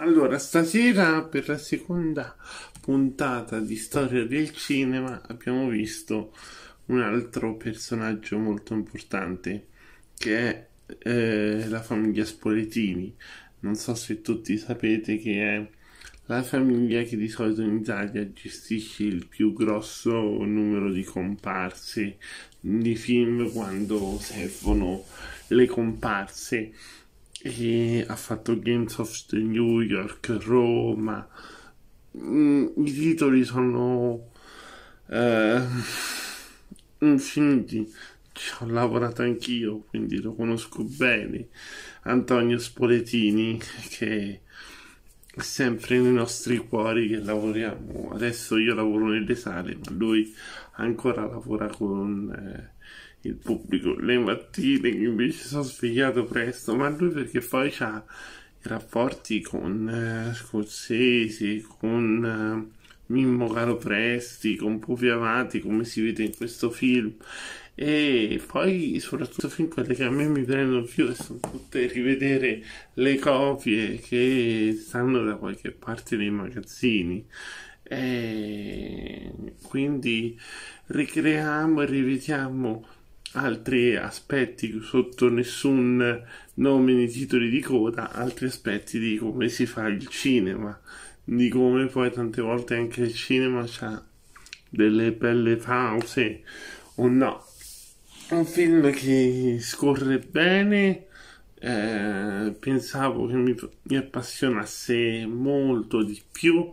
Allora, stasera per la seconda puntata di Storia del Cinema abbiamo visto un altro personaggio molto importante che è eh, la famiglia Spoletini. Non so se tutti sapete che è la famiglia che di solito in Italia gestisce il più grosso numero di comparse di film quando servono le comparse e ha fatto Games of the New York, Roma. Mm, I titoli sono eh, infiniti. Ci ho lavorato anch'io, quindi lo conosco bene. Antonio Spoletini, che è sempre nei nostri cuori che lavoriamo. Adesso io lavoro nelle sale, ma lui ancora lavora con. Eh, il pubblico le mattine che invece sono svegliato presto ma lui perché poi ha i rapporti con eh, Scorsese con eh, Mimmo Calopresti con Pupi Amati come si vede in questo film e poi soprattutto fin quelle che a me mi prendono più sono tutte rivedere le copie che stanno da qualche parte nei magazzini e quindi ricreiamo e rivediamo altri aspetti sotto nessun nome né titoli di coda, altri aspetti di come si fa il cinema, di come poi tante volte anche il cinema ha delle belle pause o no. Un film che scorre bene, eh, pensavo che mi, mi appassionasse molto di più,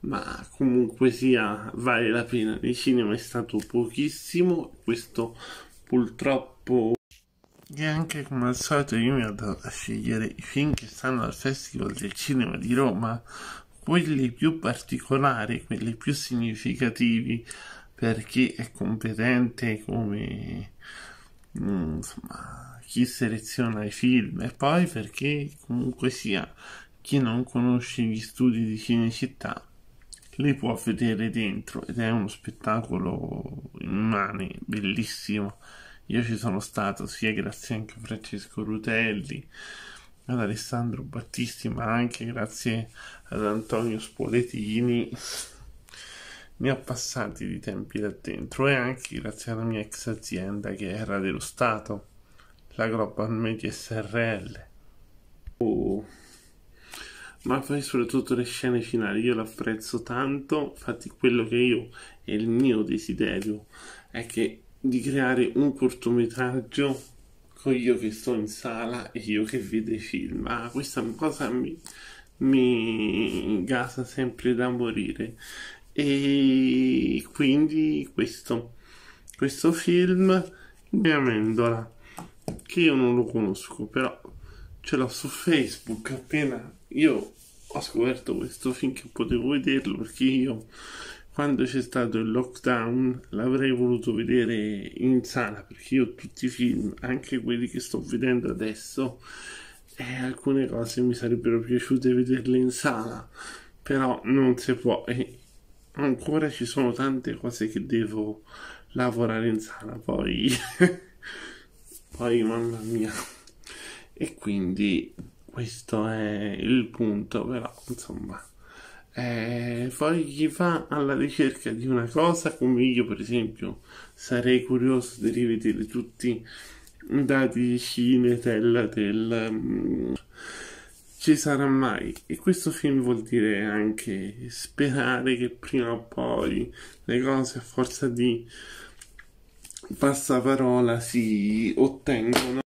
ma comunque sia vale la pena. Il cinema è stato pochissimo, questo purtroppo e anche come al solito io mi vado a scegliere i film che stanno al Festival del Cinema di Roma, quelli più particolari, quelli più significativi, per chi è competente come mm, insomma, chi seleziona i film e poi perché comunque sia chi non conosce gli studi di Cinecittà li può vedere dentro ed è uno spettacolo Mani, bellissimo. Io ci sono stato sia grazie anche a Francesco Rutelli, ad Alessandro Battisti, ma anche grazie ad Antonio Spoletini. Ne ho passati di tempi là dentro e anche grazie alla mia ex azienda che era dello Stato, la Global Media SRL. Oh ma poi soprattutto le scene finali, io l'apprezzo tanto, infatti quello che io e il mio desiderio è che di creare un cortometraggio con io che sto in sala e io che vedo i film. Ah, questa cosa mi, mi gasa sempre da morire. E quindi questo, questo film di Amendola, che io non lo conosco, però ce l'ho su Facebook appena io ho scoperto questo film che potevo vederlo perché io quando c'è stato il lockdown l'avrei voluto vedere in sala perché io tutti i film, anche quelli che sto vedendo adesso, eh, alcune cose mi sarebbero piaciute vederle in sala, però non si può e ancora ci sono tante cose che devo lavorare in sala, poi, poi mamma mia. E quindi questo è il punto, però insomma. Eh, poi chi va alla ricerca di una cosa, come io per esempio, sarei curioso di rivedere tutti i dati di Cinetel del um, Ci sarà mai. E questo film vuol dire anche sperare che prima o poi le cose a forza di passaparola si ottengano.